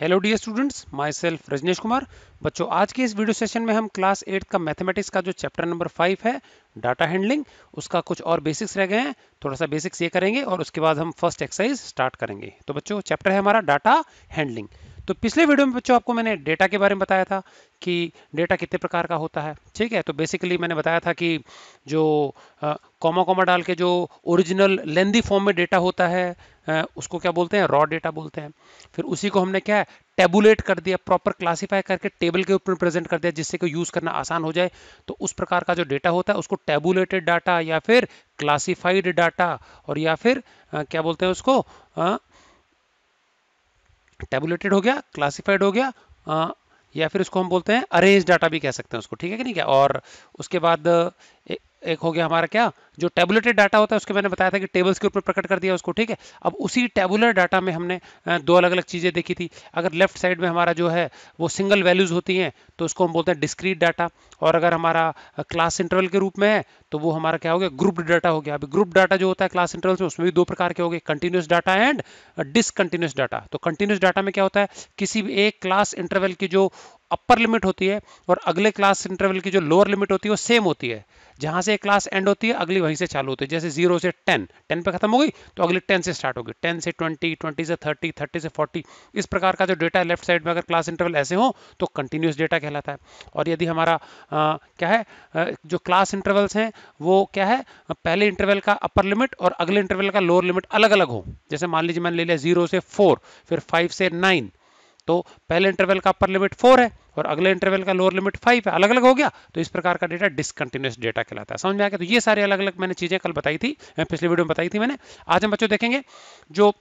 Hello dear students myself Rajnesh Kumar बच्चों आज के इस वीडियो सेशन में हम क्लास एट का मैथमेटिक्स का जो चैप्टर नंबर फाइव है डाटा हैंडलिंग उसका कुछ और बेसिक्स रह गए हैं थोड़ा सा बेसिक्स ये करेंगे और उसके बाद हम फर्स्ट एक्सरसाइज स्टार्ट करेंगे तो बच्चों चैप्टर है हमारा डाटा हैंडलिंग तो पिछले वीडियो में बच्चों आपको मैंने डेटा के बारे में बताया था कि डेटा कितने प्रकार का होता है ठीक है तो बेसिकली मैंने बताया था कि जो कॉमा कॉमा डाल के जो ओरिजिनल लेंदी फॉर्म में डेटा होता है उसको क्या बोलते हैं रॉ डेटा बोलते हैं फिर उसी को हमने क्या है टेबुलेट कर दिया प्रॉपर क्लासीफाई करके टेबल के ऊपर प्रेजेंट कर दिया जिससे कि यूज़ करना आसान हो जाए तो उस प्रकार का जो डेटा होता है उसको टेबुलेटेड डाटा या फिर क्लासीफाइड डाटा और या फिर आ, क्या बोलते हैं उसको टेबुलेटेड हो गया क्लासीफाइड हो गया आ, या फिर उसको हम बोलते हैं अरेंज डाटा भी कह सकते हैं उसको ठीक है कि नहीं क्या और उसके बाद ए, एक हो गया हमारा क्या जो टेबुलेटेड डाटा होता है उसके मैंने बताया था कि टेबल्स के ऊपर प्रकट कर दिया उसको ठीक है अब उसी टेबुलर डाटा में हमने दो अलग अलग चीज़ें देखी थी अगर लेफ्ट साइड में हमारा जो है वो सिंगल वैल्यूज़ होती हैं तो उसको हम बोलते हैं डिस्क्रीट डाटा और अगर हमारा क्लास इंटरवल के रूप में है तो वो हमारा क्या हो गया ग्रुप डाटा हो गया अभी ग्रुप डाटा जो होता है क्लास इंटरवल में उसमें भी दो प्रकार के हो गए continuous data and discontinuous data तो कंटिन्यूस डाटा में क्या होता है किसी भी एक क्लास इंटरवल की जो अपर लिमिट होती है और अगले क्लास इंटरवल की जो लोअर लिमिट होती है वो सेम होती है जहां से एक क्लास एंड होती है अगली वहीं से चालू होते हैं जैसे जीरो से टेन टेन पे खत्म हो गई तो अगली टेन से स्टार्ट होगी टेन से ट्वेंटी ट्वेंटी से थर्टी थर्टी से फोर्टी इस प्रकार का जो डेटा है लेफ्ट साइड में अगर क्लास इंटरवल ऐसे हो तो कंटिन्यूस डेटा कहलाता है और यदि हमारा आ, क्या है आ, जो क्लास इंटरवल्स हैं वो क्या है पहले इंटरवल का अपर लिमिट और अगले इंटरवल का लोअर लिमिट अलग अलग हो जैसे मान लीजिए मैंने ले लिया जीरो से फोर फिर फाइव से नाइन तो पहले इंटरवल का अपर लिमिट फोर है और अगले इंटरवल का लोअर लिमिट फाइव है अलग अलग हो गया तो इस प्रकार का डेटा डिसकंटिन्यूस डेटा कहलाता है समझ में आ गया तो ये सारे अलग अलग मैंने चीज़ें कल बताई थी पिछले वीडियो में बताई थी मैंने आज हम बच्चों देखेंगे जो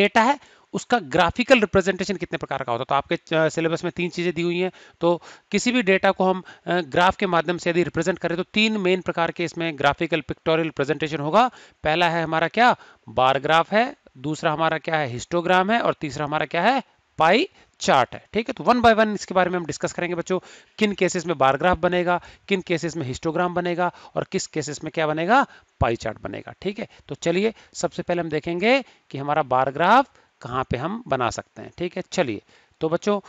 डेटा है उसका ग्राफिकल रिप्रेजेंटेशन कितने प्रकार का होता है तो आपके सिलेबस में तीन चीज़ें दी हुई हैं तो किसी भी डेटा को हम ग्राफ के माध्यम से यदि रिप्रेजेंट करें तो तीन मेन प्रकार के इसमें ग्राफिकल पिक्टोरियल प्रेजेंटेशन होगा पहला है हमारा क्या बार ग्राफ है दूसरा हमारा क्या है हिस्टोग्राम है और तीसरा हमारा क्या है पाई चार्ट है ठीक है तो वन बाय वन इसके बारे में हम डिस्कस करेंगे बच्चों किन केसेस में बारग्राफ बनेगा किन केसेस में हिस्टोग्राम बनेगा और किस केसेस में क्या बनेगा पाई चार्ट बनेगा ठीक है तो चलिए सबसे पहले हम देखेंगे कि हमारा बारग्राफ कहाँ पे हम बना सकते हैं ठीक है चलिए तो बच्चों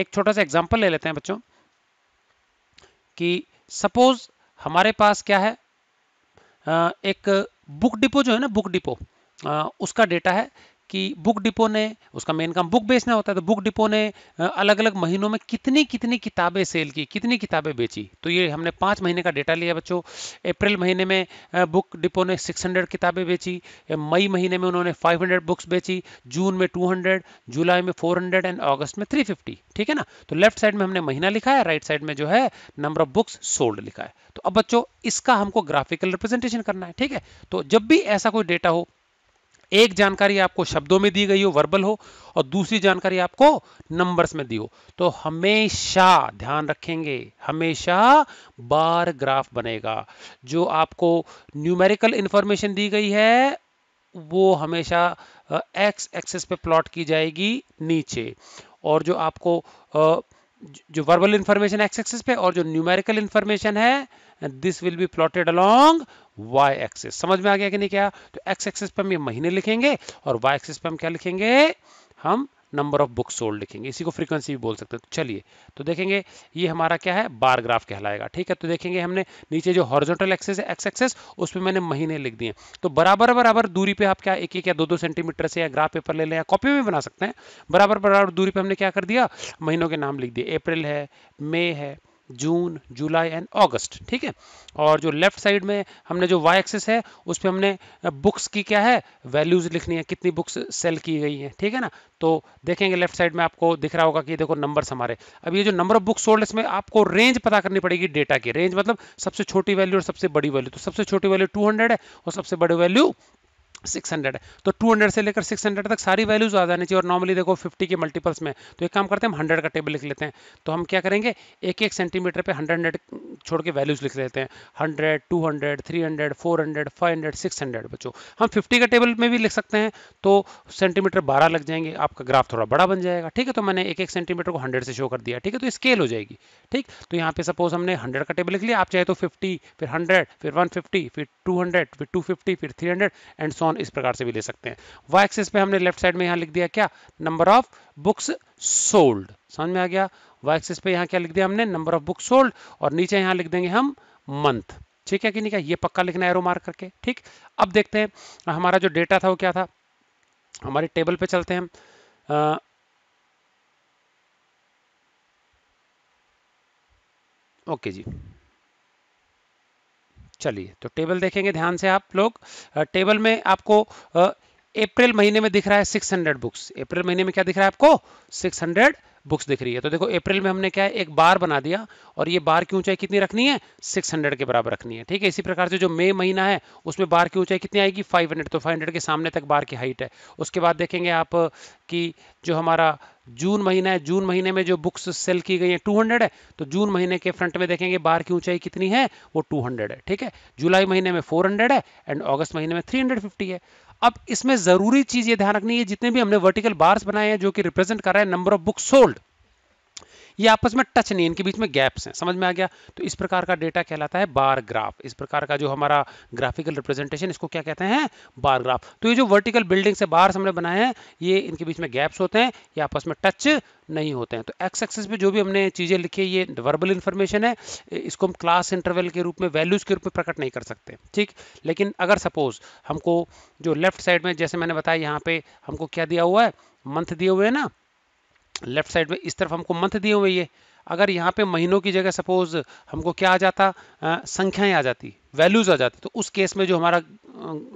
एक छोटा सा एग्जाम्पल ले लेते हैं बच्चों कि सपोज हमारे पास क्या है एक बुक डिपो जो है ना बुक डिपो उसका डेटा है कि बुक डिपो ने उसका मेन काम बुक बेचना होता है तो बुक डिपो ने अलग अलग महीनों में कितनी कितनी किताबें सेल की कितनी किताबें बेची तो ये हमने पाँच महीने का डेटा लिया बच्चों अप्रैल महीने में बुक डिपो ने 600 किताबें बेची मई महीने में उन्होंने 500 बुक्स बेची जून में 200 जुलाई में 400 एंड अगस्त में 350 ठीक है ना तो लेफ्ट साइड में हमने महीना लिखा है राइट साइड में जो है नंबर ऑफ बुक्स सोल्ड लिखा है तो अब बच्चों इसका हमको ग्राफिकल रिप्रेजेंटेशन करना है ठीक है तो जब भी ऐसा कोई डेटा हो एक जानकारी आपको शब्दों में दी गई हो वर्बल हो और दूसरी जानकारी आपको नंबर्स में दी हो तो हमेशा ध्यान रखेंगे हमेशा बार ग्राफ बनेगा जो आपको न्यूमेरिकल इंफॉर्मेशन दी गई है वो हमेशा एक्स एक्सेस पे प्लॉट की जाएगी नीचे और जो आपको जो वर्बल इंफॉर्मेशन एक्स एक्सेस पे और जो न्यूमेरिकल इंफॉर्मेशन है this will be plotted along Y axis समझ में आ गया कि नहीं क्या तो एक्स एक्सिस पर हम ये महीने लिखेंगे और वाई एक्सिस पर हम क्या लिखेंगे हम नंबर ऑफ बुक सोल्ड लिखेंगे इसी को फ्रीक्वेंसी भी बोल सकते हैं तो चलिए तो देखेंगे ये हमारा क्या है बार ग्राफ कहलाएगा ठीक है तो देखेंगे हमने नीचे जो हॉर्जोटल एक्सेस है एक्स एक्सेस उस पर मैंने महीने लिख दिए तो बराबर बराबर दूरी पे आप क्या एक एक या दो दो सेंटीमीटर से या ग्राफ पेपर ले लें या कॉपी में बना सकते हैं बराबर बराबर दूरी पर हमने क्या कर दिया महीनों के नाम लिख दिए अप्रैल है मे है जून जुलाई एंड अगस्त ठीक है और जो लेफ्ट साइड में हमने जो वाई एक्सेस है उस पर हमने बुक्स की क्या है वैल्यूज लिखनी है कितनी बुक्स सेल की गई है ठीक है ना तो देखेंगे लेफ्ट साइड में आपको दिख रहा होगा कि देखो नंबर्स हमारे अब ये जो नंबर ऑफ बुक्स सोल्ड इसमें आपको रेंज पता करनी पड़ेगी डेटा की रेंज मतलब सबसे छोटी वैल्यू और सबसे बड़ी वैल्यू तो सबसे छोटी वैल्यू टू है और सबसे बड़ी वैल्यू 600 है तो 200 से लेकर 600 तक सारी वैल्यूज आ जानी चाहिए और नॉर्मली देखो 50 के मल्टीपल्स में तो एक काम करते हैं हम 100 का टेबल लिख लेते हैं तो हम क्या करेंगे एक एक सेंटीमीटर पे 100 100 छोड़ के वैल्यूज लिख लेते हैं 100 200 300 400 500 600 बच्चों हम 50 का टेबल में भी लिख सकते हैं तो सेंटीमीटर बारह लग जाएंगे आपका ग्राफ थोड़ा बड़ा बन जाएगा ठीक है तो मैंने एक एक सेंटीमीटर को हंड्रेड से शो कर दिया ठीक है तो स्केल हो जाएगी ठीक तो यहाँ पे सपोज हमने हंड्रेड का टेबल लिख लिया आप चाहे तो फिफ्टी फिर हंड्रेड फिर वन फिर टू फिर टू फिर थ्री एंड सो ऑन इस प्रकार से भी ले सकते हैं वाई एक्सिस पे हमने लेफ्ट साइड में यहाँ लिख दिया क्या नंबर ऑफ बुक्स सोल्ड समझ में आ गया वाई एक्सिस पे यहाँ क्या लिख दिया हमने नंबर ऑफ बुक्स सोल्ड और नीचे यहाँ लिख देंगे हम मंथ ठीक है कि नहीं क्या ये पक्का लिखना एरो मार्क करके ठीक अब देखते हैं हमारा जो डेटा था वो क्या था हमारे टेबल पे चलते हैं हम ओके जी चलिए तो टेबल देखेंगे ध्यान से आप लोग टेबल में आपको अप्रैल महीने में दिख रहा है 600 बुक्स अप्रैल महीने में क्या दिख रहा है आपको 600 बुक्स दिख रही है तो देखो अप्रैल में हमने क्या है एक बार बना दिया और ये बार की ऊंचाई कितनी रखनी है 600 के बराबर रखनी है ठीक है इसी प्रकार से जो मई महीना है उसमें बार की ऊंचाई कितनी आएगी 500 तो 500 के सामने तक बार की हाइट है उसके बाद देखेंगे आप कि जो हमारा जून महीना है जून महीने में जो बुक्स सेल की गई हैं हंड्रेड है तो जून महीने के फ्रंट में देखेंगे बार की ऊंचाई कितनी है वो हंड्रेड है ठीक है जुलाई महीने में हंड्रेड है एंड ऑगस्ट महीने में फिफ्टी है अब इसमें जरूरी चीज ये ध्यान रखनी है जितने भी हमने वर्टिकल बार्स बनाए हैं जो कि रिप्रेजेंट कर रहा है नंबर ऑफ बुक सोल्ड ये आपस में टच नहीं इनके बीच में गैप्स हैं समझ में आ गया तो इस प्रकार का डेटा कहलाता है बार ग्राफ इस प्रकार का जो हमारा ग्राफिकल रिप्रेजेंटेशन इसको क्या कहते हैं बार ग्राफ तो ये जो वर्टिकल बिल्डिंग से बार हमने बनाए हैं ये इनके बीच में गैप्स होते हैं ये आपस में टच नहीं होते हैं तो एक्स एक्सेस पे जो भी हमने चीज़ें लिखी है ये वर्बल इन्फॉर्मेशन है इसको हम क्लास इंटरवल के रूप में वैल्यूज़ के रूप में प्रकट नहीं कर सकते ठीक लेकिन अगर सपोज हमको जो लेफ्ट साइड में जैसे मैंने बताया यहाँ पे हमको क्या दिया हुआ है मंथ दिए हुए हैं ना लेफ्ट साइड में इस तरफ हमको मंथ दिए हुए ये अगर यहाँ पे महीनों की जगह सपोज हमको क्या आ जाता संख्याएं आ जाती वैल्यूज आ जाती तो उस केस में जो हमारा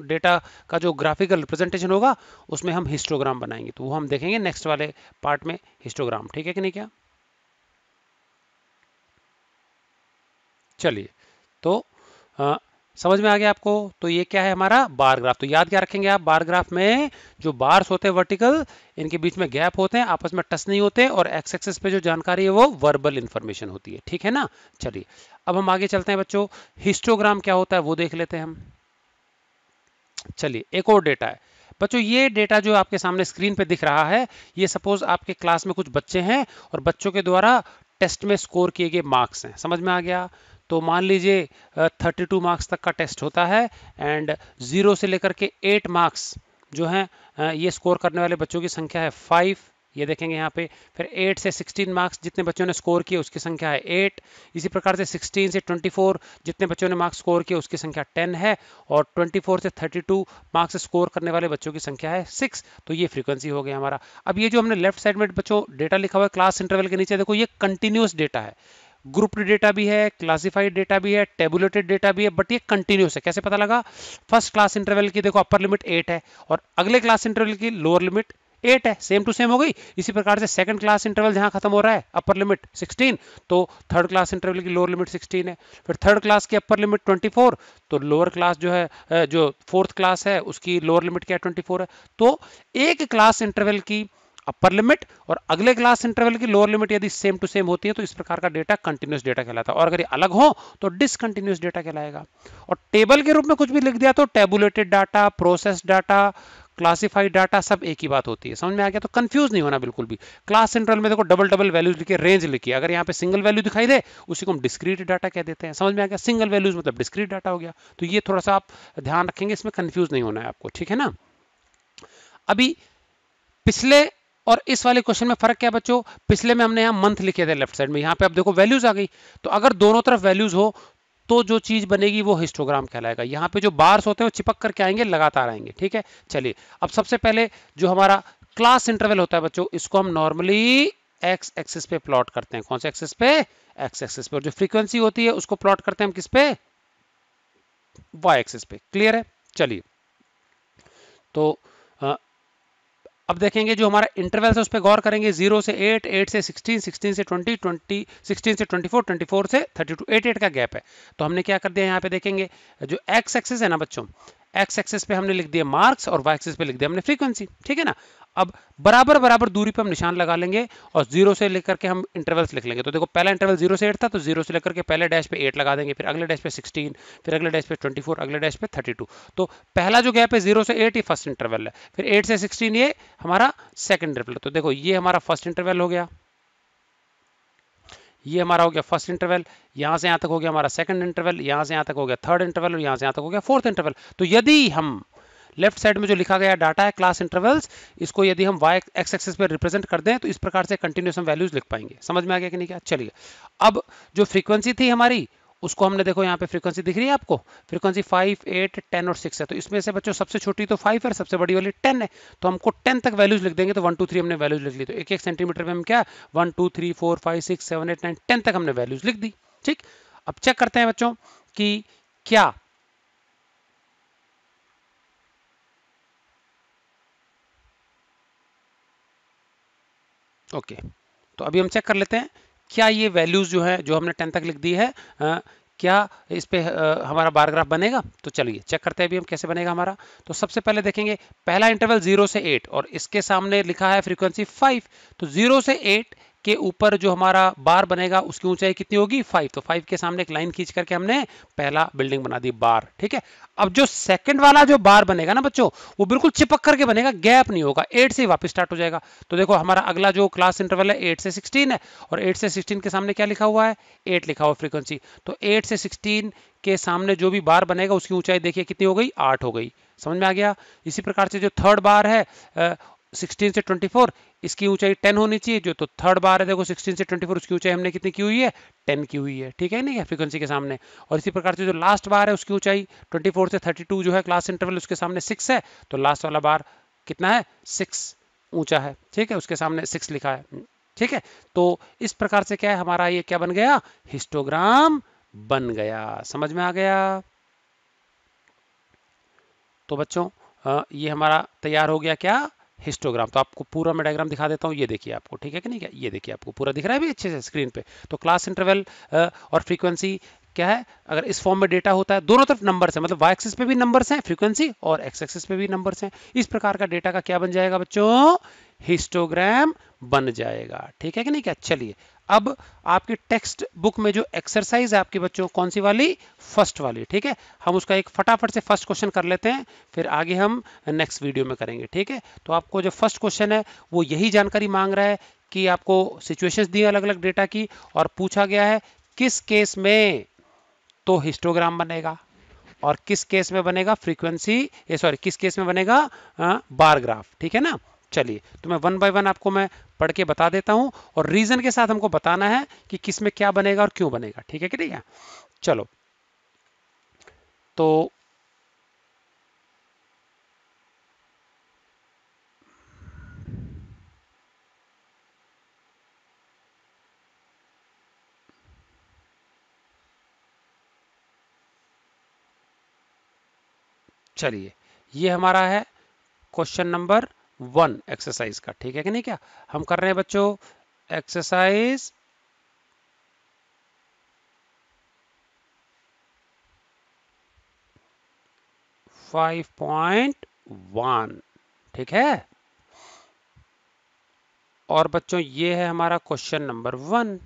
डेटा का जो ग्राफिकल रिप्रेजेंटेशन होगा उसमें हम हिस्टोग्राम बनाएंगे तो वो हम देखेंगे नेक्स्ट वाले पार्ट में हिस्टोग्राम ठीक है कि नहीं क्या चलिए तो आ, समझ में आ गया आपको तो ये क्या है हमारा बार ग्राफ तो याद क्या रखेंगे आप बार ग्राफ में जो बार्स होते हैं वर्टिकल इनके बीच में गैप होते हैं आपस में टच नहीं होते और एक्स एक्सेस पे जो जानकारी है वो वर्बल इंफॉर्मेशन होती है ठीक है ना चलिए अब हम आगे चलते हैं बच्चों हिस्टोग्राम क्या होता है वो देख लेते हैं हम चलिए एक और डेटा है बच्चों ये डेटा जो आपके सामने स्क्रीन पे दिख रहा है ये सपोज आपके क्लास में कुछ बच्चे हैं और बच्चों के द्वारा टेस्ट में स्कोर किए गए मार्क्स हैं समझ में आ गया तो मान लीजिए 32 मार्क्स तक का टेस्ट होता है एंड ज़ीरो से लेकर के एट मार्क्स जो हैं ये स्कोर करने वाले बच्चों की संख्या है फाइव ये देखेंगे यहाँ पे फिर 8 से 16 मार्क्स जितने बच्चों ने स्कोर किए उसकी संख्या है 8 इसी प्रकार से 16 से 24 जितने बच्चों ने मार्क्स स्कोर किए उसकी संख्या 10 है और 24 से 32 मार्क्स स्कोर करने वाले बच्चों की संख्या है 6 तो ये फ्रीक्वेंसी हो गया हमारा अब ये जो हमने लेफ्ट साइड में बच्चों डेटा लिखा हुआ है क्लास इंटरवल के नीचे देखो ये कंटिन्यूस डेटा है ग्रुप्ड डेटा भी है क्लासिफाइड डेटा भी है टेबुलेटेड डेटा भी है बट ये कंटिन्यूस है कैसे पता लगा फर्स्ट क्लास इंटरवल की देखो अपर लिमिट एट है और अगले क्लास इंटरवल की लोअर लिमिट एट है सेम टू सेम हो गई इसी प्रकार से सेकंड क्लास इंटरवल जहां खत्म हो रहा है अपर लिमिट 16 तो थर्ड क्लास इंटरवल की लोअर लिमिट 16 है फिर थर्ड क्लास की अपर लिमिट 24 तो लोअर क्लास जो है जो फोर्थ क्लास है उसकी लोअर लिमिट क्या 24 है तो एक क्लास इंटरवल की अपर लिमिट और अगले क्लास इंटरवल की लोअर लिमिट यदि सेम टू सेम होती है तो इस प्रकार का डेटा कंटिन्यूस डेटा कहलाता है और अगर ये अलग हो तो डिसकंटिन्यूस डेटा कहलाएगा और टेबल के रूप में कुछ भी लिख दिया तो tabulated data process data classified data सब एक ही बात होती है समझ में आ गया तो कंफ्यूज नहीं होना बिल्कुल भी क्लास इंटरवल में देखो डबल डबल वैल्यूज लिखे रेंज लिखी अगर यहाँ पे सिंगल वैल्यू दिखाई दे उसी को हम डिस्क्रीट डाटा कह देते हैं समझ में आ गया सिंगल वैल्यूज मतलब डिस्क्रीट डाटा हो गया तो ये थोड़ा सा आप ध्यान रखेंगे इसमें कंफ्यूज नहीं होना है आपको ठीक है ना अभी पिछले और इस वाले क्वेश्चन में फर्क क्या बच्चों पिछले में हमने यहाँ मंथ लिखे थे लेफ्ट साइड में यहाँ पे आप देखो वैल्यूज आ गई तो अगर दोनों तरफ वैल्यूज हो तो जो चीज बनेगी वो हिस्टोग्राम कहलाएगा यहाँ पे जो बार्स होते हैं वो चिपक करके आएंगे लगातार आएंगे ठीक है चलिए अब सबसे पहले जो हमारा क्लास इंटरवल होता है बच्चों इसको हम नॉर्मली एक्स एक्सिस पे प्लॉट करते हैं कौन से एक्सिस पे एक्स एक्सिस पे और जो फ्रीक्वेंसी होती है उसको प्लॉट करते हैं हम किस पे वाई एक्सिस पे क्लियर है चलिए तो अब देखेंगे जो हमारा इंटरवल्स है उस पर गौर करेंगे जीरो से एट एट से सिक्सटीन सिक्सटीन से ट्वेंटी ट्वेंटी सिक्सटीन से ट्वेंटी फोर ट्वेंटी फोर से थर्टी टू एट एट का गैप है तो हमने क्या कर दिया यहाँ पे देखेंगे जो एक्स एक्सेस है ना बच्चों एक्स एक्सेस पे हमने लिख दिया मार्क्स और वाई एक्सेस पे लिख दिया हमने फ्रीक्वेंसी ठीक है ना अब बराबर बराबर दूरी पे हम निशान लगा लेंगे और जीरो से लेकर के हम इंटरवल्स लिख लेंगे तो देखो पहला इंटरवल जीरो से एट था तो जीरो से लेकर के पहले डैश पे एट लगा देंगे फिर अगले डैश पे सिक्सटीन फिर अगले डैश पे ट्वेंटी फोर अगले डैश पे थर्टी टू तो पहला जो गैप है जीरो से एट ही फर्स्ट इंटरवल है फिर एट से सिक्सटीन ये हमारा सेकेंड इंटरवल है तो देखो ये हमारा फर्स्ट इंटरवल हो गया ये हमारा हो गया फर्स्ट इंटरवल यहाँ से यहाँ तक हो गया हमारा सेकंड इंटरवल यहाँ से यहाँ तक हो गया थर्ड इंटरवल और यहाँ से यहाँ तक हो गया फोर्थ इंटरवल तो यदि हम लेफ्ट साइड में जो लिखा गया डाटा है क्लास इंटरवल्स इसको यदि हम वाई एक्स एक्सेस पर रिप्रेजेंट कर दें तो इस प्रकार से कंटिन्यूस हम वैल्यूज लिख पाएंगे समझ में आ गया कि नहीं क्या चलिए अब जो फ्रीक्वेंसी थी हमारी उसको हमने देखो यहाँ पे फ्रीक्वेंसी दिख रही है आपको फ्रीक्वेंसी फाइव एट टेन और सिक्स है तो इसमें से बच्चों सबसे छोटी तो फाइव है सबसे बड़ी वाली टेन है तो हमको टेन तक वैल्यूज लिख देंगे तो वन टू थ्री हमने वैल्यूज लिख ली तो एक एक सेंटीमीटर में हम क्या one two three four five six seven eight nine ten तक हमने वैल्यूज लिख दी ठीक अब चेक करते हैं बच्चों कि क्या ओके okay. तो अभी हम चेक कर लेते हैं क्या ये वैल्यूज जो है जो हमने टेंथ तक लिख दी है आ, क्या इस पर हमारा बारग्राफ बनेगा तो चलिए चेक करते हैं अभी हम कैसे बनेगा हमारा तो सबसे पहले देखेंगे पहला इंटरवल जीरो से एट और इसके सामने लिखा है फ्रीक्वेंसी फाइव तो जीरो से एट के ऊपर जो हमारा बार बनेगा उसकी ऊंचाई कितनी होगी फाइव तो फाइव के सामने एक लाइन खींच करके हमने पहला बिल्डिंग बना दी बार ठीक है अब जो सेकंड वाला जो बार बनेगा ना बच्चों वो बिल्कुल चिपक करके बनेगा गैप नहीं होगा एट से वापस स्टार्ट हो जाएगा तो देखो हमारा अगला जो क्लास इंटरवल है एट से सिक्सटीन है और एट से सिक्सटीन के सामने क्या लिखा हुआ है एट लिखा हुआ फ्रीक्वेंसी तो एट से सिक्सटीन के सामने जो भी बार बनेगा उसकी ऊंचाई देखिए कितनी हो गई आठ हो गई समझ में आ गया इसी प्रकार से जो थर्ड बार है सिक्सटीन से ट्वेंटी इसकी ऊंचाई 10 होनी चाहिए जो तो थर्ड बार है देखो 16 से 24 उसकी ऊंचाई हमने कितनी की हुई है 10 की हुई है ठीक है नहीं फ्रीक्वेंसी के सामने और इसी प्रकार से जो लास्ट बार है उसकी ऊंचाई 24 से 32 जो है क्लास इंटरवल उसके सामने सिक्स है तो लास्ट वाला बार कितना है सिक्स ऊंचा है ठीक है उसके सामने सिक्स लिखा है ठीक है तो इस प्रकार से क्या है हमारा ये क्या बन गया हिस्टोग्राम बन गया समझ में आ गया तो बच्चों ये हमारा तैयार हो गया क्या हिस्टोग्राम तो आपको पूरा मैं डायग्राम दिखा देता हूँ ये देखिए आपको ठीक है कि नहीं क्या ये देखिए आपको पूरा दिख रहा है भी अच्छे से स्क्रीन पे तो क्लास इंटरवल और फ्रीक्वेंसी क्या है अगर इस फॉर्म में डेटा होता है दोनों तरफ नंबर्स हैं मतलब वाई एक्सिस पे भी नंबर्स हैं फ्रीक्वेंसी और एक्स एक्सिस पे भी नंबर्स हैं इस प्रकार का डेटा का क्या बन जाएगा बच्चों हिस्टोग्राम बन जाएगा ठीक है कि नहीं क्या चलिए अब आपकी टेक्स्ट बुक में जो एक्सरसाइज है आपके बच्चों कौन सी वाली फर्स्ट वाली ठीक है हम उसका एक फटाफट से फर्स्ट क्वेश्चन कर लेते हैं फिर आगे हम नेक्स्ट वीडियो में करेंगे ठीक है तो आपको जो फर्स्ट क्वेश्चन है वो यही जानकारी मांग रहा है कि आपको सिचुएशंस दी अलग अलग डेटा की और पूछा गया है किस केस में तो हिस्टोग्राम बनेगा और किस केस में बनेगा फ्रीक्वेंसी सॉरी किस केस में बनेगा बारग्राफ ठीक है ना चलिए तो मैं वन बाय वन आपको मैं पढ़ के बता देता हूं और रीजन के साथ हमको बताना है कि किस में क्या बनेगा और क्यों बनेगा ठीक है कि ठीक है चलो तो चलिए ये हमारा है क्वेश्चन नंबर वन एक्सरसाइज का ठीक है कि नहीं क्या हम कर रहे हैं बच्चों एक्सरसाइज फाइव पॉइंट वन ठीक है और बच्चों ये है हमारा क्वेश्चन नंबर वन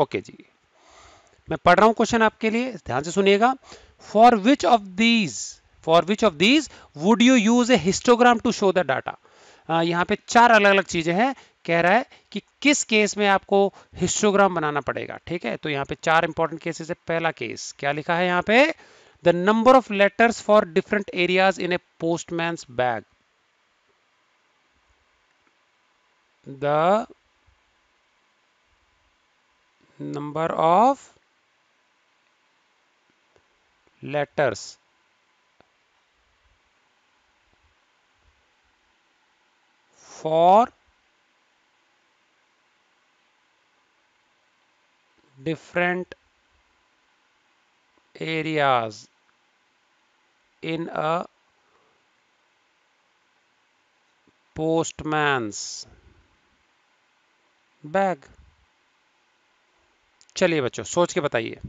ओके जी मैं पढ़ रहा हूं क्वेश्चन आपके लिए ध्यान से सुनिएगा for which of these for which of these would you use a histogram to show the data uh, यहाँ पे चार अलग अलग चीजें हैं कह रहा है कि किस केस में आपको हिस्टोग्राम बनाना पड़ेगा ठीक है तो यहाँ पे चार इंपॉर्टेंट केसेस है पहला केस क्या लिखा है यहाँ पे the number of letters for different areas in a postman bag the number of letters for different areas in a postman's bag चलिए बच्चों सोच के बताइए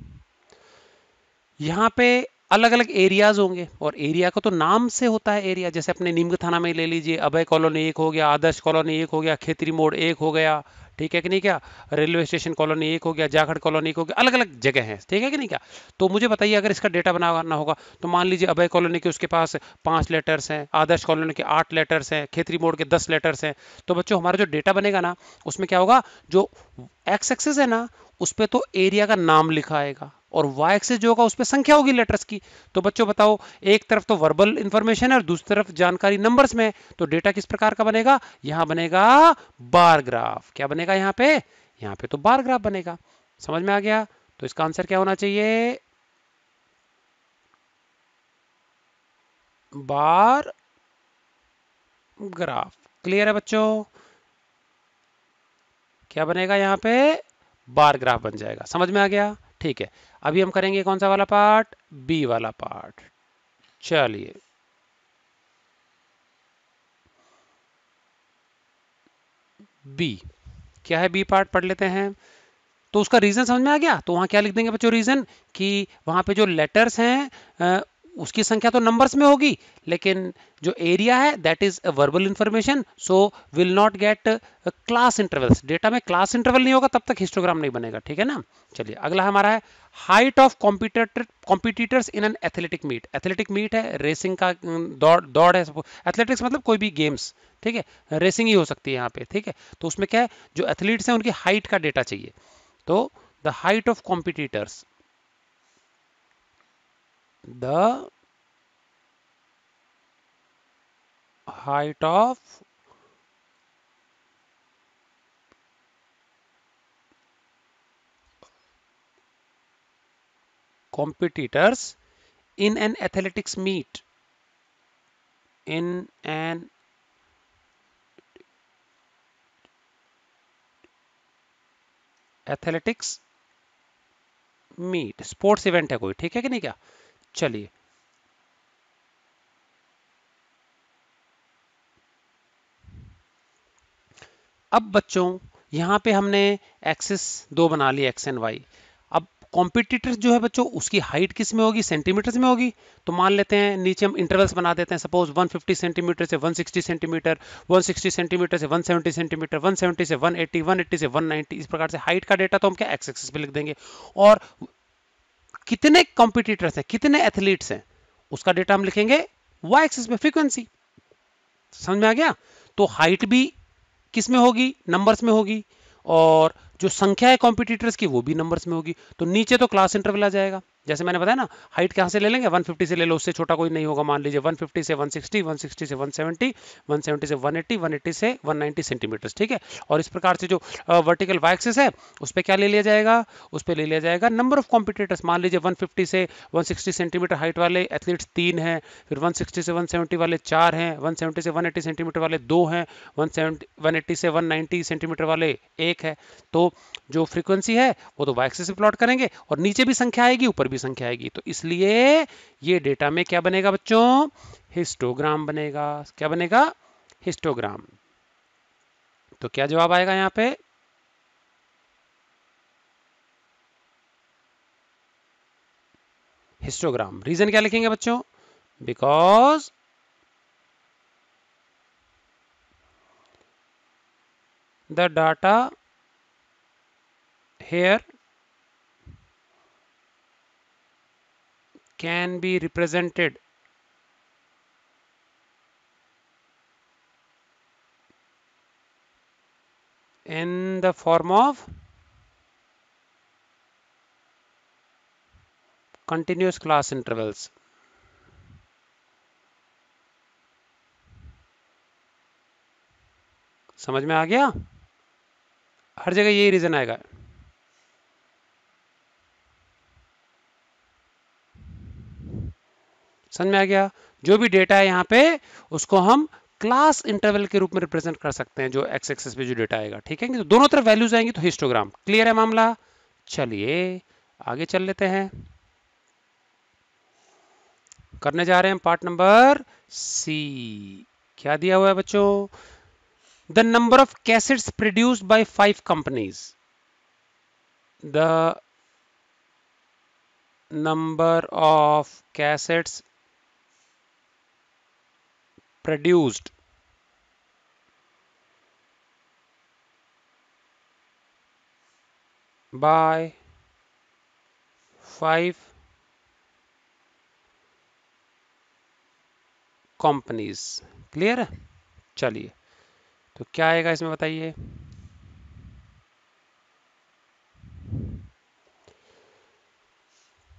यहाँ पे अलग अलग एरियाज होंगे और एरिया का तो नाम से होता है एरिया जैसे अपने निम्न थाना में ले लीजिए अभय कॉलोनी एक हो गया आदर्श कॉलोनी एक हो गया खेतरी मोड़ एक हो गया ठीक है कि नहीं क्या रेलवे स्टेशन कॉलोनी एक हो गया जाखड़ कॉलोनी एक हो गया अलग अलग जगह हैं ठीक है कि नहीं क्या तो मुझे बताइए अगर इसका डेटा बनाना होगा तो मान लीजिए अभय कॉलोनी के उसके पास पाँच लेटर्स हैं आदर्श कॉलोनी के आठ लेटर्स हैं खेतरी मोड़ के दस लेटर्स हैं तो बच्चों हमारा जो डेटा बनेगा ना उसमें क्या होगा जो एक्स एक्सेस है ना उस पर तो एरिया का नाम लिखा आएगा और वाई एक्सेस जो होगा उस पर संख्या होगी लेटर्स की तो बच्चों बताओ एक तरफ तो वर्बल इंफॉर्मेशन है और दूसरी तरफ जानकारी नंबर्स में तो डेटा किस प्रकार का बनेगा यहां बनेगा बार ग्राफ क्या बनेगा यहां पे यहां पे तो बार ग्राफ बनेगा समझ में आ गया तो इसका आंसर क्या होना चाहिए बार ग्राफ क्लियर है बच्चों क्या बनेगा यहां पे बार ग्राफ बन जाएगा समझ में आ गया ठीक है अभी हम करेंगे कौन सा वाला पार्ट बी वाला पार्ट चलिए बी क्या है बी पार्ट पढ़ लेते हैं तो उसका रीजन समझ में आ गया तो वहां क्या लिख देंगे बच्चों रीजन कि वहां पे जो लेटर्स हैं उसकी संख्या तो नंबर्स में होगी लेकिन जो एरिया है that is verbal information so will not get class intervals data में क्लास इंटरवल नहीं होगा तब तक हिस्टोग्राम नहीं बनेगा ठीक है ना चलिए अगला हमारा है height of competitor competitors in an athletic meet athletic meet है रेसिंग का दौड़ दौड़ है एथलेटिक्स मतलब कोई भी गेम्स ठीक है रेसिंग ही हो सकती है यहाँ पे ठीक है तो उसमें क्या है जो एथलीट्स हैं उनकी हाइट का डेटा चाहिए तो the height of competitors the height of competitors in an athletics meet in an athletics meet sports event है कोई ठीक है कि नहीं क्या चलिए अब बच्चों यहां पे हमने एक्सिस दो बना ली एक्स एंड वाई अब कॉम्पिटिटर जो है बच्चों उसकी हाइट किस में होगी सेंटीमीटर में होगी तो मान लेते हैं नीचे हम इंटरवल्स बना देते हैं सपोज 150 सेंटीमीटर से 160 सेंटीमीटर 160 सेंटीमीटर से 170 सेंटीमीटर 170 से 180 180 से 190 इस प्रकार से हाइट का डेटा तो हम क्या एक्स एक्सिस पे लिख देंगे और कितने कॉम्पिटिटर्स हैं कितने एथलीट्स हैं उसका डेटा हम लिखेंगे वाई एक्सिस में फ्रीक्वेंसी समझ में आ गया तो हाइट भी किस में होगी नंबर्स में होगी और जो संख्या है कॉम्पिटिटर्स की वो भी नंबर्स में होगी तो नीचे तो क्लास इंटरवल आ जाएगा जैसे मैंने बताया ना हाइट कहाँ से ले लेंगे 150 से ले लो उससे छोटा कोई नहीं होगा मान लीजिए 150 से 160 160 से 170 170 से 180 180 से 190 सेंटीमीटर ठीक है और इस प्रकार से जो वर्टिकल वाइक्सेस है उस पर क्या ले लिया जाएगा उस पर ले लिया जाएगा नंबर ऑफ कॉम्पिटेटर्स मान लीजिए वन से वन सेंटीमीटर हाइट वाले एथलीट्स तीन हैं फिर वन से वन वाले चार हैं वन से वन सेंटीमीटर वाले दो हैं वन एट्टी से वन सेंटीमीटर वाले एक है तो जो फ्रिक्वेंसी है वो तो वाइक्सेस से प्लॉट करेंगे और नीचे भी संख्या आएगी ऊपर भी संख्या आएगी तो इसलिए ये डेटा में क्या बनेगा बच्चों हिस्टोग्राम बनेगा क्या बनेगा हिस्टोग्राम तो क्या जवाब आएगा यहां पे हिस्टोग्राम रीजन क्या लिखेंगे बच्चों because the data here can be represented in the form of continuous class intervals. समझ में आ गया हर जगह यही रीजन आएगा समझ में आ गया जो भी डेटा है यहाँ पे उसको हम क्लास इंटरवल के रूप में रिप्रेजेंट कर सकते हैं जो एक्स एक्सेस पे जो डेटा आएगा ठीक है तो दोनों तरफ वैल्यूज आएंगी तो हिस्टोग्राम क्लियर है मामला चलिए आगे चल लेते हैं करने जा रहे हैं पार्ट नंबर सी क्या दिया हुआ है बच्चों the number of cassettes produced by five companies the number of cassettes produced by 5 companies clear है चलिए तो क्या आएगा इसमें बताइए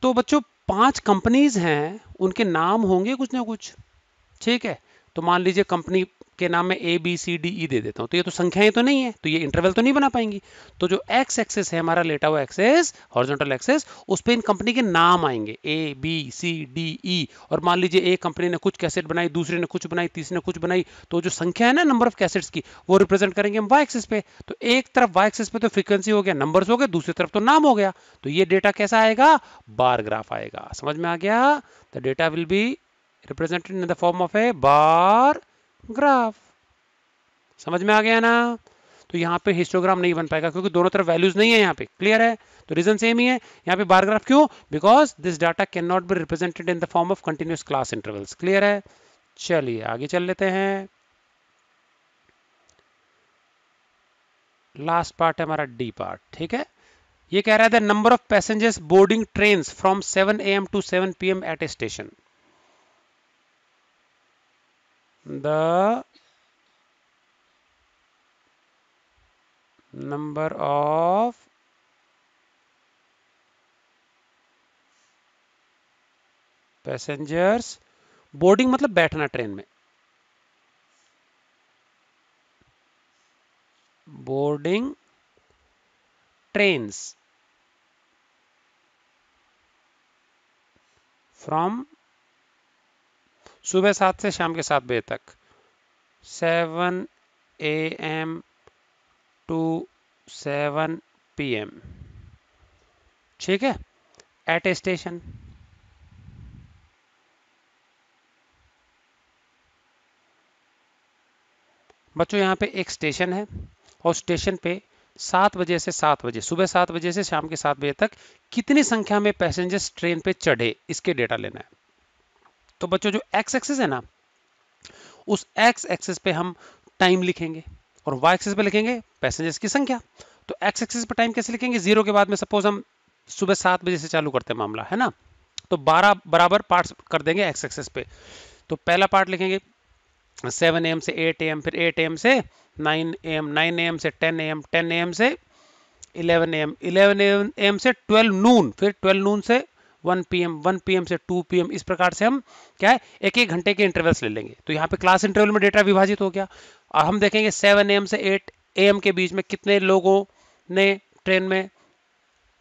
तो बच्चों पांच कंपनीज हैं उनके नाम होंगे कुछ ना कुछ ठीक है तो मान लीजिए कंपनी के नाम में A B C D E दे देता हूँ तो ये तो संख्याएं तो नहीं है तो ये इंटरवल तो नहीं बना पाएंगी तो जो एक्स एक्सेस है हमारा लेटा हुआ एक्सेस हॉर्जोंटल एक्सेस उस पर इन कंपनी के नाम आएंगे A B C D E और मान लीजिए एक कंपनी ने कुछ कैसेट बनाई दूसरे ने कुछ बनाई तीसरे ने कुछ बनाई तो जो संख्या है ना नंबर ऑफ कैसेट्स की वो रिप्रेजेंट करेंगे हम वाई एक्सेस पे तो एक तरफ वाई एक्सेस पे तो फ्रीक्वेंसी हो गया नंबर हो गए दूसरी तरफ तो नाम हो गया तो ये डेटा कैसा आएगा बार ग्राफ आएगा समझ में आ गया the data will be represented in the form of a bar graph समझ में आ गया ना तो यहाँ पे हिस्टोग्राम नहीं बन पाएगा क्योंकि दोनों तरफ वैल्यूज नहीं है यहाँ पे क्लियर है तो रीजन सेम ही है यहाँ पे बार ग्राफ क्यों because this data can not be represented in the form of continuous class intervals clear है चलिए आगे चल लेते हैं लास्ट पार्ट है हमारा डी पार्ट ठीक है ये कह रहा है number of passengers boarding train from 7 A M to 7 P M at a station the number of passengers boarding मतलब बैठना ट्रेन में boarding trains from सुबह सात से शाम के सात बजे तक seven A M to seven P M ठीक है एट ए स्टेशन बच्चों यहाँ पे एक स्टेशन है और स्टेशन पे सात बजे से सात बजे सुबह सात बजे से शाम के सात बजे तक कितनी संख्या में पैसेंजर्स ट्रेन पे चढ़े इसके डेटा लेना है तो बच्चों जो एक्स एक्सेस है ना उस एक्स एक्सेस पे हम टाइम लिखेंगे और वाई एक्सेस पे लिखेंगे पैसेंजर्स की संख्या तो एक्स एक्सेस पे टाइम कैसे लिखेंगे जीरो के बाद में सपोज हम सुबह सात बजे से चालू करते हैं मामला है ना तो बारह बराबर पार्ट कर देंगे एक्स एक्सेस पे तो पहला पार्ट लिखेंगे सेवन एम से एट एम फिर एट एम से नाइन एम नाइन एम से टेन एम टेन एम से इलेवन एम इलेवन एम से ट्वेल्व नून फिर ट्वेल्व नून से one P M one P M से टू पी एम इस प्रकार से हम क्या है एक एक घंटे के इंटरवल्स ले लेंगे तो यहाँ पे क्लास इंटरवल में डेटा विभाजित हो गया और हम देखेंगे 7 एम से 8 एम के बीच में कितने लोगों ने ट्रेन में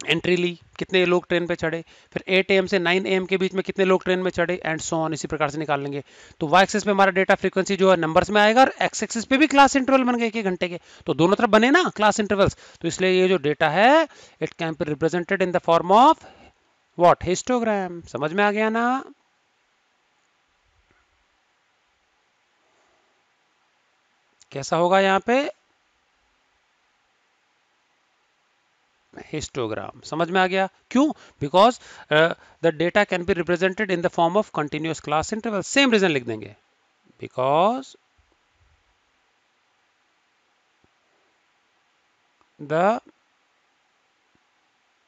एंट्री ली कितने लोग ट्रेन पे चढ़े फिर 8 एम से 9 एम के बीच में कितने लोग ट्रेन में चढ़े एंड सो ऑन इसी प्रकार से निकाल लेंगे तो वाई एक्सेस पे हमारा डेटा फ्रीक्वेंसी जो है नंबर्स में आएगा और एक्स एक्सेस पे भी क्लास इंटरवल बन गए एक घंटे के तो दोनों तरफ बने ना क्लास इंटरवल्स तो इसलिए ये जो डेटा है it can be represented in the form of what histogram समझ में आ गया ना कैसा होगा यहां पे हिस्टोग्राम समझ में आ गया क्यों because the data can be represented in the form of continuous class interval same reason लिख देंगे बिकॉज द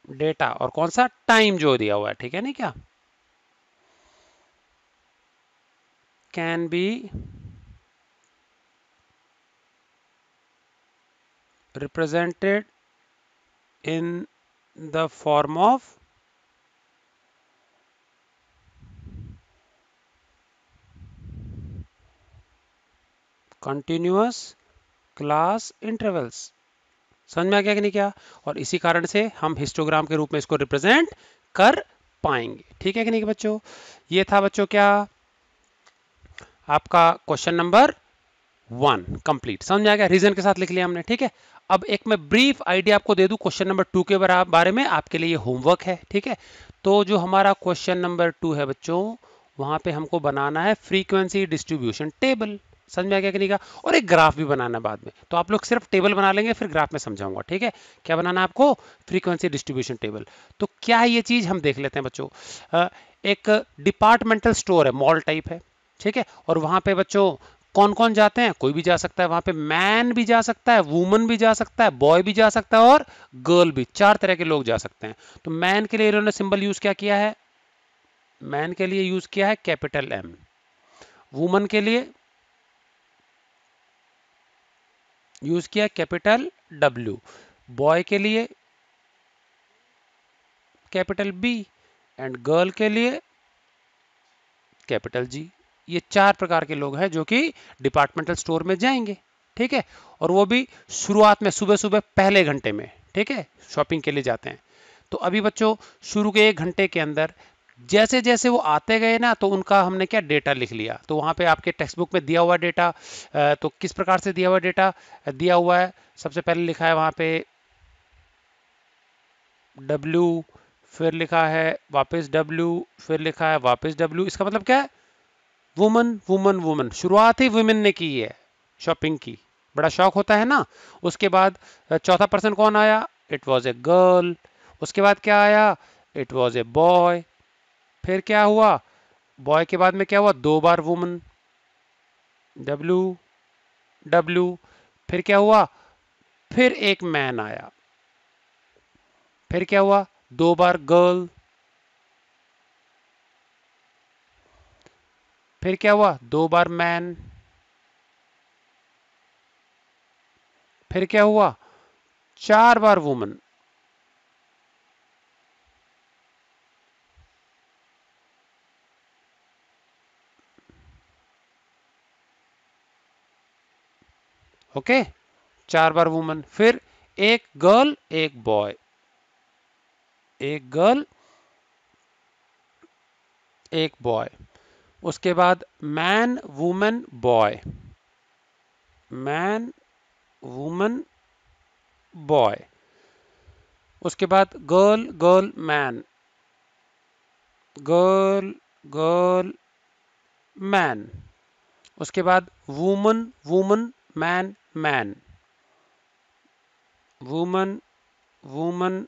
डेटा और कौन सा टाइम जो दिया हुआ है ठीक है नहीं क्या can be represented in the form of continuous class intervals समझ में आ गया कि नहीं क्या और इसी कारण से हम हिस्टोग्राम के रूप में इसको रिप्रेजेंट कर पाएंगे ठीक है कि नहीं बच्चों ये था बच्चों क्या आपका क्वेश्चन नंबर वन कंप्लीट समझ आ गया रीजन के साथ लिख लिया हमने ठीक है अब एक मैं ब्रीफ आइडिया आपको दे दूं क्वेश्चन नंबर टू के बारे में आपके लिए होमवर्क है ठीक है तो जो हमारा क्वेश्चन नंबर टू है बच्चों वहां पे हमको बनाना है फ्रीक्वेंसी डिस्ट्रीब्यूशन टेबल समझ में आ गया कि नहीं का और एक ग्राफ भी बनाना बाद में तो आप लोग सिर्फ टेबल बना लेंगे फिर ग्राफ में समझाऊंगा ठीक है क्या बनाना आपको फ्रीक्वेंसी डिस्ट्रीब्यूशन टेबल तो क्या है ये चीज़ हम देख लेते हैं बच्चों एक डिपार्टमेंटल स्टोर है मॉल टाइप है ठीक है और वहां पे बच्चों कौन कौन जाते हैं कोई भी जा सकता है वहां पे मैन भी जा सकता है वुमन भी जा सकता है बॉय भी जा सकता है और गर्ल भी चार तरह के लोग जा सकते हैं तो मैन के लिए इन्होंने सिंबल यूज क्या किया है मैन के लिए यूज किया है कैपिटल एम वुमन के लिए यूज किया कैपिटल डब्ल्यू बॉय के लिए कैपिटल बी एंड गर्ल के लिए कैपिटल जी ये चार प्रकार के लोग हैं जो कि डिपार्टमेंटल स्टोर में जाएंगे ठीक है और वो भी शुरुआत में सुबह सुबह पहले घंटे में ठीक है शॉपिंग के लिए जाते हैं तो अभी बच्चों शुरू के एक घंटे के अंदर जैसे जैसे वो आते गए ना तो उनका हमने क्या डेटा लिख लिया तो वहाँ पे आपके टेक्स्ट बुक में दिया हुआ डेटा तो किस प्रकार से दिया हुआ डेटा दिया हुआ है सबसे पहले लिखा है वहाँ पे W फिर लिखा है वापस W फिर लिखा है वापस W इसका मतलब क्या है वुमन वुमन वुमन शुरुआत ही वुमेन ने की है शॉपिंग की बड़ा शौक होता है ना उसके बाद चौथा पर्सन कौन आया इट वॉज ए गर्ल उसके बाद क्या आया इट वॉज ए बॉय फिर क्या हुआ बॉय के बाद में क्या हुआ दो बार वुमन डब्ल्यू डब्ल्यू फिर क्या हुआ फिर एक मैन आया फिर क्या हुआ दो बार गर्ल फिर क्या हुआ दो बार मैन फिर क्या हुआ चार बार वुमन ओके चार बार वुमन फिर एक गर्ल एक बॉय एक गर्ल एक बॉय उसके बाद man women boy man women boy उसके बाद girl girl man girl girl man उसके बाद woman woman man man woman woman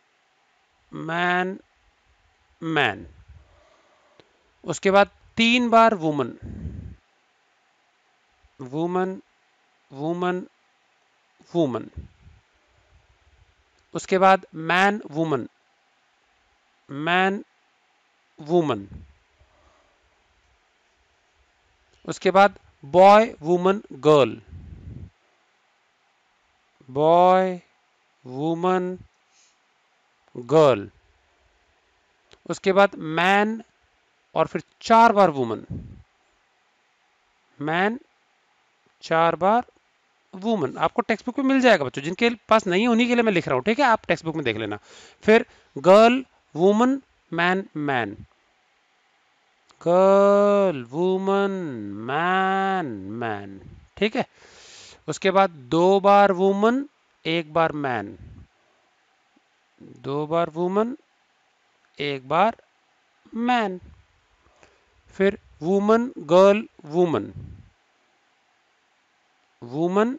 man man उसके बाद तीन बार वुमन वुमन वुमन वुमन उसके बाद मैन वुमन मैन वुमन उसके बाद boy woman girl boy woman girl उसके बाद मैन और फिर चार बार वुमन मैन चार बार वुमन आपको टेक्स्ट बुक में मिल जाएगा बच्चों जिनके पास नहीं उन्हीं के लिए मैं लिख रहा हूं ठीक है आप टेक्स्ट बुक में देख लेना फिर girl woman man man girl woman man man ठीक है उसके बाद दो बार वुमन एक बार मैन दो बार वुमन एक बार मैन फिर woman girl woman woman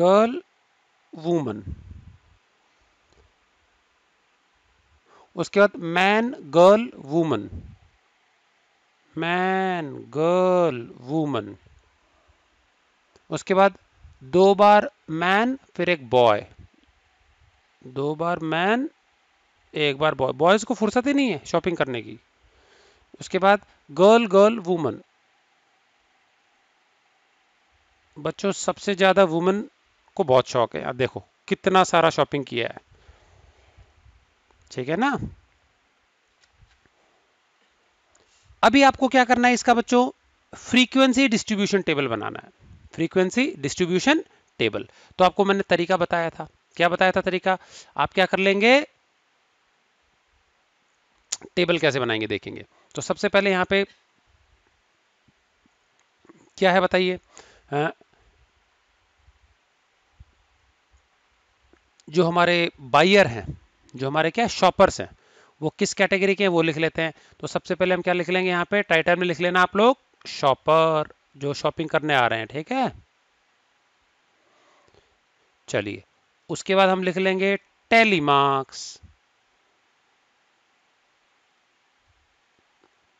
girl woman उसके बाद man girl woman man girl woman उसके बाद दो बार मैन फिर एक बॉय दो बार मैन एक बार बॉय बॉयज़ को फुर्सत ही नहीं है शॉपिंग करने की उसके बाद गर्ल गर्ल वूमन बच्चों सबसे ज़्यादा वुमेन को बहुत शौक है देखो कितना सारा शॉपिंग किया है ठीक है ना अभी आपको क्या करना है इसका बच्चों फ्रीक्वेंसी डिस्ट्रीब्यूशन टेबल बनाना है फ्रीक्वेंसी डिस्ट्रीब्यूशन टेबल तो आपको मैंने तरीका बताया था क्या बताया था तरीका आप क्या कर लेंगे टेबल कैसे बनाएंगे देखेंगे तो सबसे पहले यहां पे क्या है बताइए हाँ। जो हमारे बायर हैं जो हमारे क्या शॉपर्स हैं वो किस कैटेगरी के हैं वो लिख लेते हैं तो सबसे पहले हम क्या लिख लेंगे यहाँ पे टाइटल में लिख लेना आप लोग शॉपर जो शॉपिंग करने आ रहे हैं ठीक है चलिए उसके बाद हम लिख लेंगे टेलीमार्क्स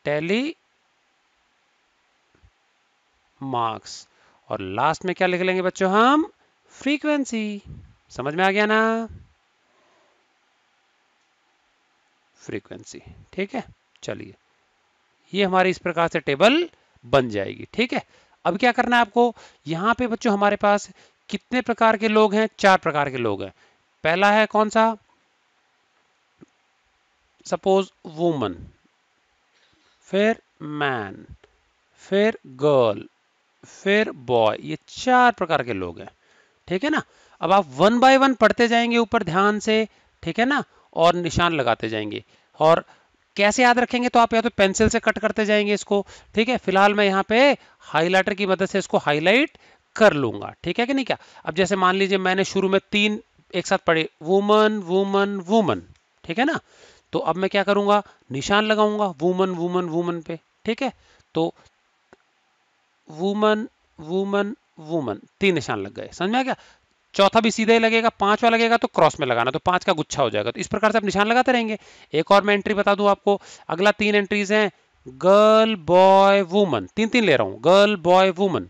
टेली मार्क्स और लास्ट में क्या लिख लेंगे बच्चों हम फ्रीक्वेंसी समझ में आ गया ना फ्रीक्वेंसी ठीक है चलिए ये हमारी इस प्रकार से टेबल बन जाएगी ठीक है अब क्या करना है आपको यहाँ पे बच्चों हमारे पास कितने प्रकार के लोग हैं चार प्रकार के लोग हैं पहला है कौन सा सपोज वूमन फिर मैन फिर गर्ल फिर बॉय ये चार प्रकार के लोग हैं ठीक है ना अब आप वन बाय वन पढ़ते जाएंगे ऊपर ध्यान से ठीक है ना और निशान लगाते जाएंगे और कैसे याद रखेंगे तो आप या तो पेंसिल से कट करते जाएंगे इसको ठीक है फिलहाल मैं यहाँ पे हाईलाइटर की मदद से इसको हाईलाइट कर लूंगा ठीक है कि नहीं क्या अब जैसे मान लीजिए मैंने शुरू में तीन एक साथ पढ़े वुमन वुमन वुमन ठीक है ना तो अब मैं क्या करूंगा निशान लगाऊंगा वुमन वुमन वुमन पे ठीक है तो वुमन वुमन वुमन तीन निशान लग गए समझ में आ गया चौथा भी सीधा ही लगेगा पांचवा लगेगा तो क्रॉस में लगाना तो पांच का गुच्छा हो जाएगा तो इस प्रकार से आप निशान लगाते रहेंगे एक और मैं एंट्री बता दूं आपको अगला तीन एंट्रीज हैं गर्ल बॉय वुमन तीन तीन ले रहा हूं गर्ल बॉय वुमन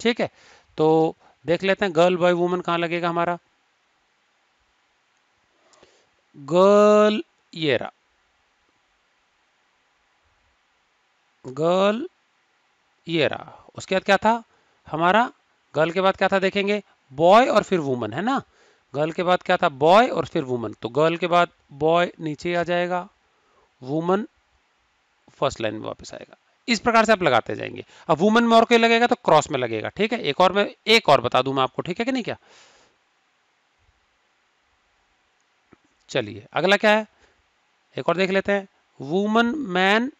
ठीक है तो देख लेते हैं गर्ल बॉय वुमन कहां लगेगा हमारा गर्ल ये रहा गर्ल ये रहा उसके बाद क्या था हमारा गर्ल के बाद क्या था देखेंगे बॉय और फिर वुमन है ना गर्ल के बाद क्या था बॉय और फिर वुमन तो गर्ल के बाद बॉय नीचे आ जाएगा वुमन फर्स्ट लाइन में वापस आएगा इस प्रकार से आप लगाते जाएंगे अब वुमन में और कोई लगेगा तो क्रॉस में लगेगा ठीक है एक और मैं एक और बता दू मैं आपको ठीक है कि नहीं क्या चलिए अगला क्या है एक और देख लेते हैं woman man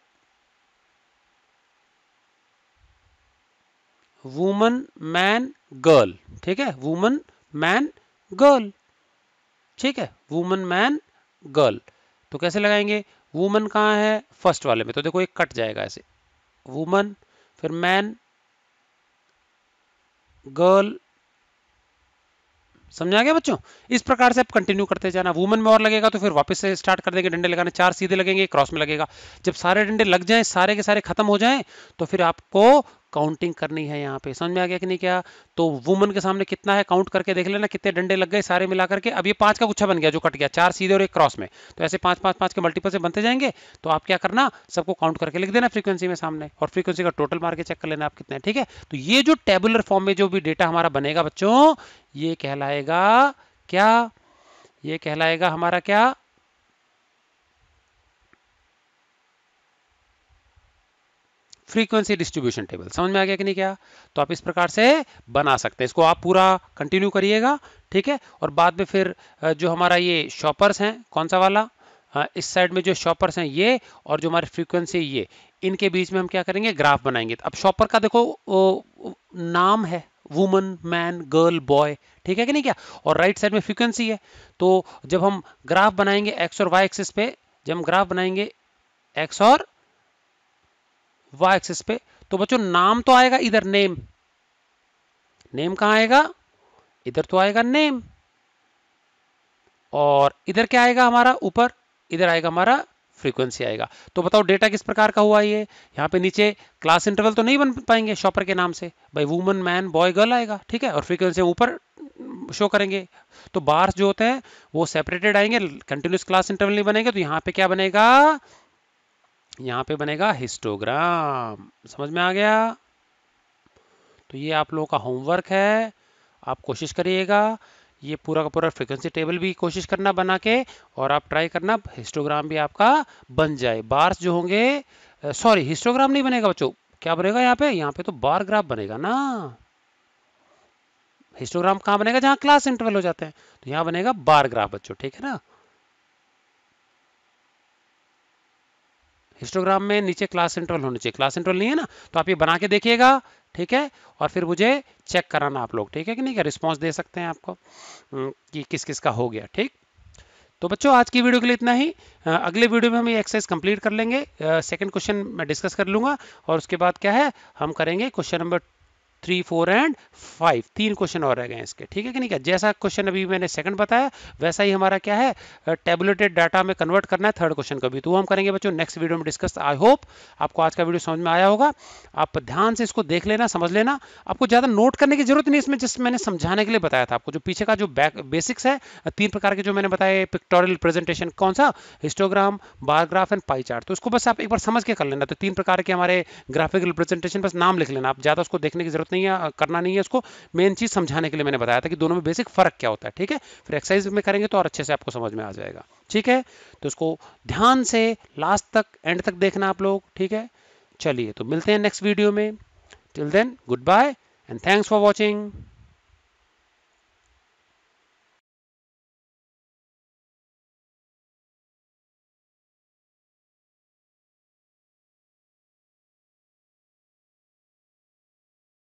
woman man girl ठीक है वुमन मैन गर्ल ठीक है वुमन मैन गर्ल तो कैसे लगाएंगे वुमन कहाँ है फर्स्ट वाले में तो देखो एक कट जाएगा ऐसे वुमन फिर मैन गर्ल समझ आ गया बच्चों इस प्रकार से आप कंटिन्यू करते जाना वुमन में और लगेगा तो फिर वापस से स्टार्ट कर देंगे डंडे लगाने चार सीधे लगेंगे क्रॉस में लगेगा जब सारे डंडे लग जाएं सारे के सारे खत्म हो जाएं तो फिर आपको काउंटिंग करनी है यहाँ पे समझ में आ गया कि नहीं क्या तो वुमन के सामने कितना है काउंट करके देख लेना कितने डंडे लग गए सारे मिला करके अब ये पांच का गुच्छा बन गया जो कट गया चार सीधे और एक क्रॉस में तो ऐसे पांच पांच पांच के मल्टीपल से बनते जाएंगे तो आप क्या करना सबको काउंट करके लिख देना फ्रीक्वेंसी में सामने और फ्रीक्वेंसी का टोटल मार्के चेक कर लेना आप कितना है ठीक है तो ये जो टेबुलर फॉर्म में जो भी डेटा हमारा बनेगा बच्चों ये कहलाएगा क्या ये कहलाएगा हमारा क्या फ्रीक्वेंसी डिस्ट्रीब्यूशन टेबल समझ में आ गया कि नहीं क्या तो आप इस प्रकार से बना सकते हैं इसको आप पूरा कंटिन्यू करिएगा ठीक है और बाद में फिर जो हमारा ये शॉपर्स हैं कौन सा वाला इस साइड में जो शॉपर्स हैं ये और जो हमारी फ्रीक्वेंसी ये इनके बीच में हम क्या करेंगे ग्राफ बनाएंगे अब शॉपर का देखो नाम है वुमन मैन गर्ल बॉय ठीक है कि नहीं क्या और राइट साइड में फ्रीक्वेंसी है तो जब हम ग्राफ बनाएंगे एक्स और वाई एक्सिस पे जब हम ग्राफ बनाएंगे एक्स और वाई एक्सिस पे तो बच्चों नाम तो आएगा इधर नेम नेम कहा आएगा इधर तो आएगा नेम और इधर क्या आएगा हमारा ऊपर इधर आएगा हमारा फ्रीक्वेंसी आएगा तो बताओ डेटा किस प्रकार का हुआ ये यहाँ पे नीचे क्लास इंटरवल तो नहीं बन पाएंगे शॉपर के नाम से भाई वुमन मैन बॉय गर्ल आएगा ठीक है और फ्रीक्वेंसी ऊपर शो करेंगे तो बार्स जो होते हैं वो सेपरेटेड आएंगे कंटिन्यूस क्लास इंटरवल नहीं बनेंगे तो यहाँ पे क्या बनेगा यहाँ पे बनेगा हिस्टोग्राम समझ में आ गया तो ये आप लोगों का होमवर्क है आप कोशिश करिएगा ये पूरा का पूरा फ्रिक्वेंसी टेबल भी कोशिश करना बना के और आप ट्राई करना हिस्टोग्राम भी आपका बन जाए बार्स जो होंगे सॉरी हिस्टोग्राम नहीं बनेगा बच्चों क्या बनेगा यहाँ पे यहाँ पे तो बार ग्राफ बनेगा ना हिस्टोग्राम कहाँ बनेगा जहाँ क्लास इंटरवल हो जाते हैं तो यहाँ बनेगा बार ग्राफ बच्चों ठीक है ना हिस्टोग्राम में नीचे क्लास इंटरवल होना चाहिए क्लास इंटरवल नहीं है ना तो आप ये बना के देखिएगा ठीक है और फिर मुझे चेक कराना आप लोग ठीक है कि नहीं क्या रिस्पॉन्स दे सकते हैं आपको हम्म, कि किस किस का हो गया ठीक तो बच्चों आज की वीडियो के लिए इतना ही अगले वीडियो में हम ये एक्सरसाइज कंप्लीट कर लेंगे सेकंड क्वेश्चन मैं डिस्कस कर लूंगा और उसके बाद क्या है हम करेंगे question number three four and five तीन क्वेश्चन और रह गए इसके ठीक है कि नहीं क्या जैसा क्वेश्चन अभी मैंने सेकंड बताया वैसा ही हमारा क्या है टेबलेटेड डाटा में कन्वर्ट करना है थर्ड क्वेश्चन का भी तो हम करेंगे बच्चों नेक्स्ट वीडियो में डिस्कस आई होप आपको आज का वीडियो समझ में आया होगा आप ध्यान से इसको देख लेना समझ लेना आपको ज़्यादा नोट करने की जरूरत नहीं इसमें जिस मैंने समझाने के लिए बताया था आपको जो पीछे का जो बैक बेसिक्स है तीन प्रकार के जो मैंने बताए पिक्टोरियल प्रेजेंटेशन कौन सा histogram bar graph and pie chart तो उसको बस आप एक बार समझ के कर लेना तो तीन प्रकार के हमारे ग्राफिकल रिप्रेजेंटेशन बस नाम लिख लेना आप ज़्यादा उसको देखने की जरूरत नहीं है करना नहीं है उसको मेन चीज़ समझाने के लिए मैंने बताया था कि दोनों में बेसिक फ़र्क क्या होता है ठीक है फिर एक्सरसाइज में करेंगे तो और अच्छे से आपको समझ में आ जाएगा ठीक है तो उसको ध्यान से लास्ट तक एंड तक देखना आप लोग ठीक है चलिए तो मिलते हैं नेक्स्ट वीडियो में till then goodbye and thanks for watching